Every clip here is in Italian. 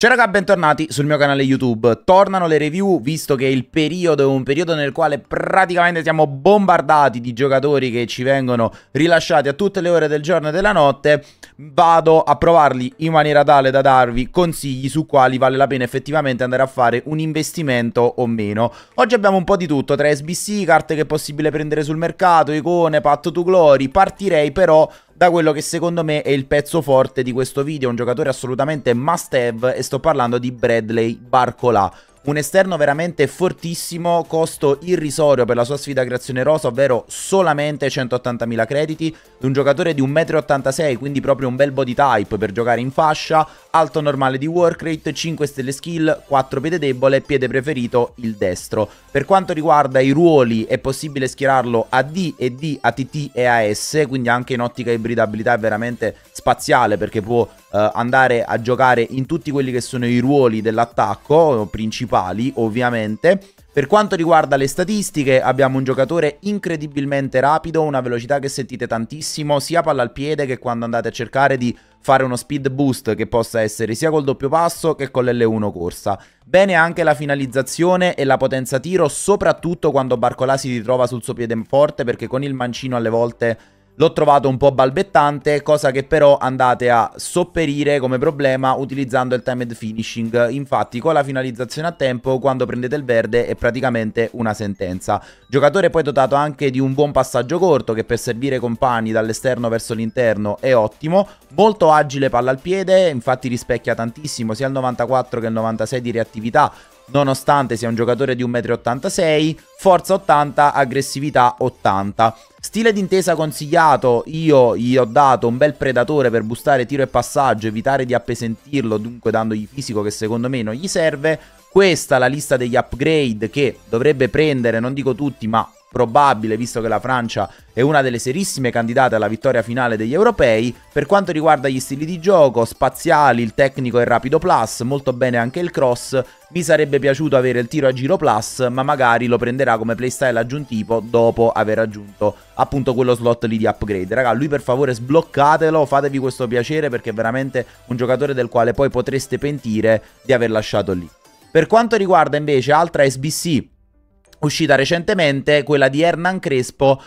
Ciao raga, bentornati sul mio canale YouTube. Tornano le review, visto che il periodo è un periodo nel quale praticamente siamo bombardati di giocatori che ci vengono rilasciati a tutte le ore del giorno e della notte. Vado a provarli in maniera tale da darvi consigli su quali vale la pena effettivamente andare a fare un investimento o meno. Oggi abbiamo un po' di tutto, tra SBC, carte che è possibile prendere sul mercato, icone, patto to glory. Partirei però da quello che secondo me è il pezzo forte di questo video, un giocatore assolutamente must have e sto parlando di Bradley Barcola un esterno veramente fortissimo, costo irrisorio per la sua sfida creazione rosa, ovvero solamente 180.000 crediti, un giocatore di 1,86 m, quindi proprio un bel body type per giocare in fascia, alto normale di work rate, 5 stelle skill, 4 piede debole, piede preferito il destro. Per quanto riguarda i ruoli è possibile schierarlo a D e D, a TT e AS, quindi anche in ottica ibridabilità è veramente spaziale perché può eh, andare a giocare in tutti quelli che sono i ruoli dell'attacco principale principali, ovviamente. Per quanto riguarda le statistiche, abbiamo un giocatore incredibilmente rapido, una velocità che sentite tantissimo, sia palla al piede che quando andate a cercare di fare uno speed boost che possa essere sia col doppio passo che con l'L1 corsa. Bene anche la finalizzazione e la potenza tiro, soprattutto quando Barcolà si ritrova sul suo piede forte perché con il mancino alle volte L'ho trovato un po' balbettante, cosa che però andate a sopperire come problema utilizzando il timed finishing. Infatti con la finalizzazione a tempo, quando prendete il verde è praticamente una sentenza. Giocatore poi dotato anche di un buon passaggio corto che per servire compagni dall'esterno verso l'interno è ottimo. Molto agile palla al piede, infatti rispecchia tantissimo sia il 94 che il 96 di reattività nonostante sia un giocatore di 1,86 m, forza 80, aggressività 80. Stile d'intesa consigliato, io gli ho dato un bel predatore per bustare tiro e passaggio, evitare di appesentirlo, dunque dandogli fisico che secondo me non gli serve. Questa è la lista degli upgrade che dovrebbe prendere, non dico tutti, ma probabile, visto che la Francia è una delle serissime candidate alla vittoria finale degli europei. Per quanto riguarda gli stili di gioco, spaziali, il tecnico e il rapido plus, molto bene anche il cross. Mi sarebbe piaciuto avere il tiro a giro plus, ma magari lo prenderà come playstyle aggiuntivo dopo aver aggiunto appunto quello slot lì di upgrade. Raga, lui per favore sbloccatelo, fatevi questo piacere perché è veramente un giocatore del quale poi potreste pentire di aver lasciato lì. Per quanto riguarda invece altra SBC uscita recentemente, quella di Hernan Crespo,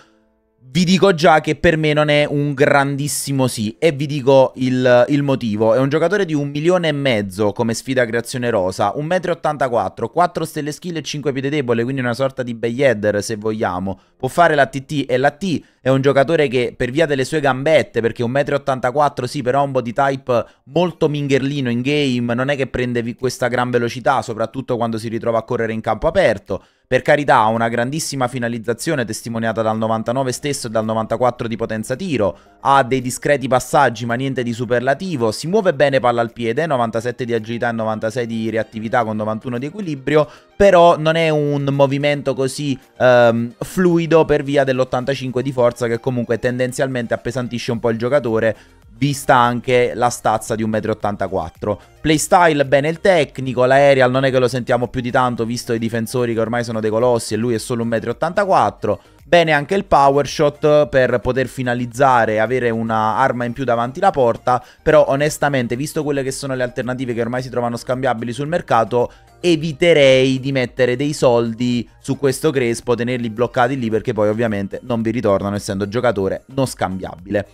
vi dico già che per me non è un grandissimo sì e vi dico il, il motivo. È un giocatore di un milione e mezzo come sfida creazione rosa, 1,84 m, 4 stelle skill e 5 piede debole, quindi una sorta di Bayheader se vogliamo. Può fare la TT e la T, è un giocatore che per via delle sue gambette, perché 1,84 m sì, però è un body type molto mingherlino in game, non è che prende questa gran velocità, soprattutto quando si ritrova a correre in campo aperto. Per carità, ha una grandissima finalizzazione testimoniata dal 99 stesso e dal 94 di potenza tiro, ha dei discreti passaggi ma niente di superlativo, si muove bene palla al piede, 97 di agilità e 96 di reattività con 91 di equilibrio, però non è un movimento così ehm, fluido per via dell'85 di forza forza che comunque tendenzialmente appesantisce un po' il giocatore vista anche la stazza di 1,84m. Playstyle bene il tecnico, l'aerial non è che lo sentiamo più di tanto visto i difensori che ormai sono dei colossi e lui è solo 1,84m. Bene anche il power shot per poter finalizzare e avere un'arma in più davanti la porta, però onestamente visto quelle che sono le alternative che ormai si trovano scambiabili sul mercato, eviterei di mettere dei soldi su questo Crespo, tenerli bloccati lì perché poi ovviamente non vi ritornano essendo giocatore non scambiabile.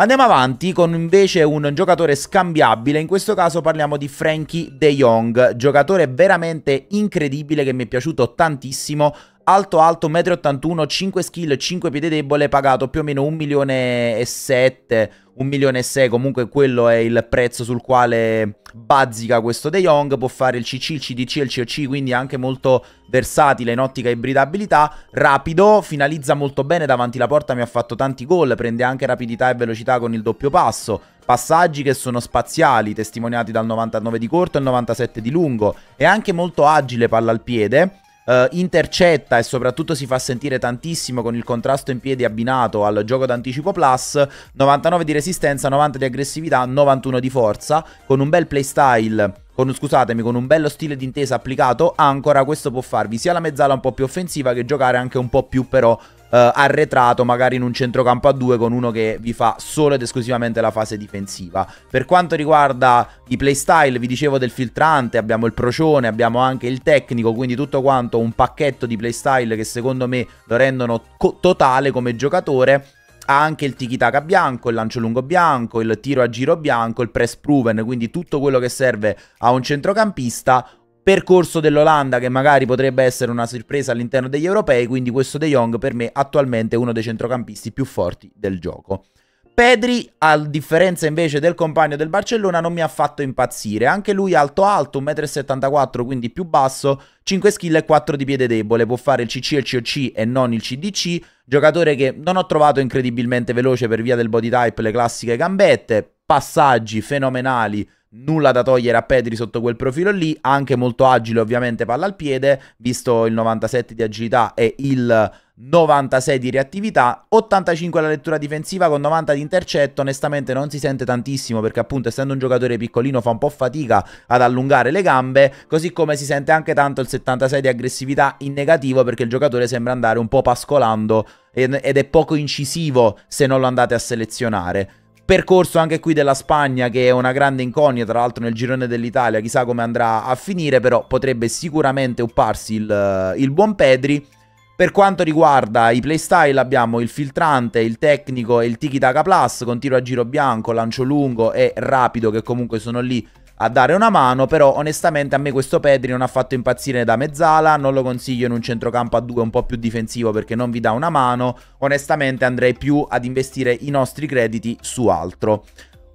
Andiamo avanti con invece un giocatore scambiabile, in questo caso parliamo di Frankie De Jong, giocatore veramente incredibile che mi è piaciuto tantissimo, alto alto 1,81 m, 5 skill, 5 piede debole, pagato più o meno 1 milione e 7 un milione e sei, comunque quello è il prezzo sul quale bazzica questo De Jong, può fare il CC, il CDC e il COC, quindi anche molto versatile in ottica ibridabilità, rapido, finalizza molto bene davanti alla porta, mi ha fatto tanti gol, prende anche rapidità e velocità con il doppio passo, passaggi che sono spaziali, testimoniati dal 99 di corto e il 97 di lungo, è anche molto agile palla al piede, eh, intercetta e soprattutto si fa sentire tantissimo con il contrasto in piedi abbinato al gioco d'anticipo plus, 99 di resistenza, 90 di aggressività, 91 di forza, con un bel playstyle con, scusatemi, con un bello stile d'intesa applicato, ancora questo può farvi sia la mezzala un po' più offensiva che giocare anche un po' più però eh, arretrato magari in un centrocampo a due con uno che vi fa solo ed esclusivamente la fase difensiva. Per quanto riguarda i playstyle, vi dicevo del filtrante, abbiamo il procione, abbiamo anche il tecnico, quindi tutto quanto un pacchetto di playstyle che secondo me lo rendono co- totale come giocatore ha anche il tiki taka bianco, il lancio lungo bianco, il tiro a giro bianco, il press proven, quindi tutto quello che serve a un centrocampista percorso dell'Olanda che magari potrebbe essere una sorpresa all'interno degli europei, quindi questo De Jong per me attualmente è uno dei centrocampisti più forti del gioco. Pedri, a differenza invece del compagno del Barcellona, non mi ha fatto impazzire. Anche lui alto alto, 1,74 m, quindi più basso, 5 skill e 4 di piede debole. Può fare il CC e il COC e non il CDC. Giocatore che non ho trovato incredibilmente veloce per via del body type, le classiche gambette, passaggi fenomenali nulla da togliere a Pedri sotto quel profilo lì, anche molto agile ovviamente palla al piede, visto il 97 di agilità e il 96 di reattività, 85 alla lettura difensiva con 90 di intercetto, onestamente non si sente tantissimo perché appunto essendo un giocatore piccolino fa un po' fatica ad allungare le gambe, così come si sente anche tanto il 76 di aggressività in negativo perché il giocatore sembra andare un po' pascolando ed è poco incisivo se non lo andate a selezionare percorso anche qui della Spagna che è una grande incognita, tra l'altro nel girone dell'Italia, chissà come andrà a finire, però potrebbe sicuramente upparsi il, eh, il buon Pedri. Per quanto riguarda i playstyle abbiamo il filtrante, il tecnico e il tiki taka plus con tiro a giro bianco, lancio lungo e rapido che comunque sono lì a dare una mano, però onestamente a me questo Pedri non ha fatto impazzire da mezzala, non lo consiglio in un centrocampo a due un po' più difensivo perché non vi dà una mano, onestamente andrei più ad investire i nostri crediti su altro.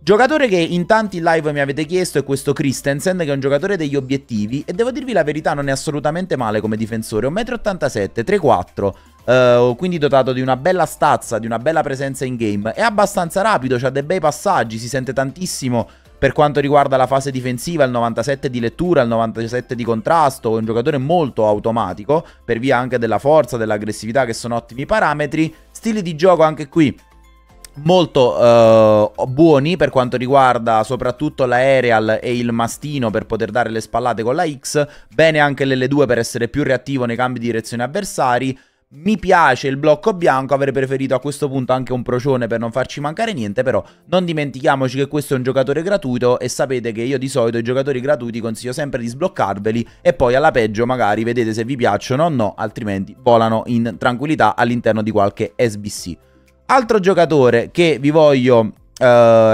Giocatore che in tanti live mi avete chiesto è questo Christensen, che è un giocatore degli obiettivi e devo dirvi la verità non è assolutamente male come difensore, 1,87 m, 3,4 eh, quindi dotato di una bella stazza, di una bella presenza in game, è abbastanza rapido, ha dei bei passaggi, si sente tantissimo per quanto riguarda la fase difensiva, il 97 di lettura, il 97 di contrasto, è un giocatore molto automatico, per via anche della forza, dell'aggressività che sono ottimi parametri. Stili di gioco anche qui molto eh, buoni per quanto riguarda soprattutto l'aerial e il mastino per poter dare le spallate con la X, bene anche l'L2 per essere più reattivo nei cambi di direzione avversari. Mi piace il blocco bianco, avrei preferito a questo punto anche un procione per non farci mancare niente, però non dimentichiamoci che questo è un giocatore gratuito e sapete che io di solito i giocatori gratuiti consiglio sempre di sbloccarveli e poi alla peggio magari vedete se vi piacciono o no, altrimenti volano in tranquillità all'interno di qualche SBC. Altro giocatore che vi voglio Uh,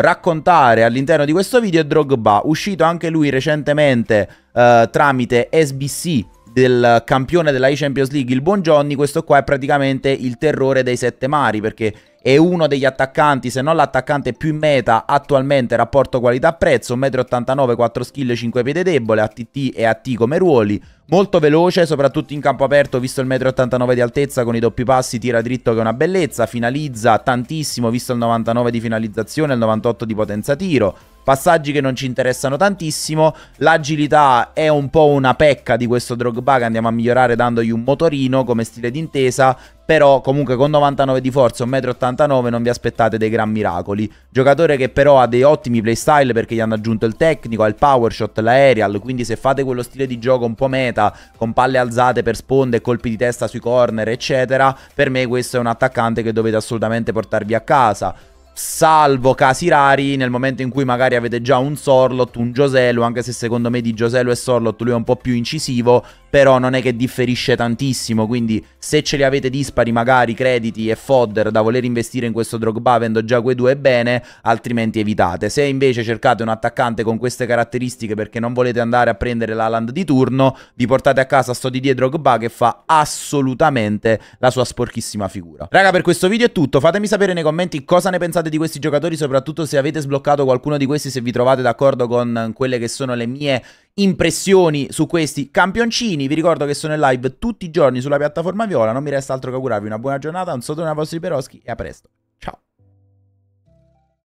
raccontare all'interno di questo video è Drogba, uscito anche lui recentemente uh, tramite SBC del campione della Champions League, il buon Johnny, questo qua è praticamente il terrore dei sette mari perché è uno degli attaccanti, se non l'attaccante più in meta attualmente rapporto qualità-prezzo, 1,89 m, 4 skill, 5 piede debole, ATT e AT come ruoli, molto veloce soprattutto in campo aperto visto il 1,89 m di altezza con i doppi passi, tira dritto che è una bellezza, finalizza tantissimo visto il 99 di finalizzazione e il 98 di potenza tiro, Passaggi che non ci interessano tantissimo. L'agilità è un po' una pecca di questo Drogba che andiamo a migliorare dandogli un motorino come stile d'intesa. Però comunque con 99 di forza, 1,89 m non vi aspettate dei gran miracoli. Giocatore che però ha dei ottimi playstyle perché gli hanno aggiunto il tecnico, ha il power shot, l'aerial. Quindi se fate quello stile di gioco un po' meta, con palle alzate per sponde, colpi di testa sui corner, eccetera, per me questo è un attaccante che dovete assolutamente portarvi a casa salvo casi rari nel momento in cui magari avete già un Sorlot, un Joselu, anche se secondo me di Joselu e Sorlot lui è un po' più incisivo, però non è che differisce tantissimo, quindi se ce li avete dispari magari crediti e fodder da voler investire in questo Drogba avendo già quei due bene, altrimenti evitate. Se invece cercate un attaccante con queste caratteristiche perché non volete andare a prendere la land di turno, vi portate a casa sto Didier Drogba che fa assolutamente la sua sporchissima figura. Raga per questo video è tutto, fatemi sapere nei commenti cosa ne pensate di questi giocatori, soprattutto se avete sbloccato qualcuno di questi, se vi trovate d'accordo con quelle che sono le mie impressioni su questi campioncini. Vi ricordo che sono in live tutti i giorni sulla piattaforma Viola. Non mi resta altro che augurarvi una buona giornata. Un saluto dai vostri Peroschi e a presto.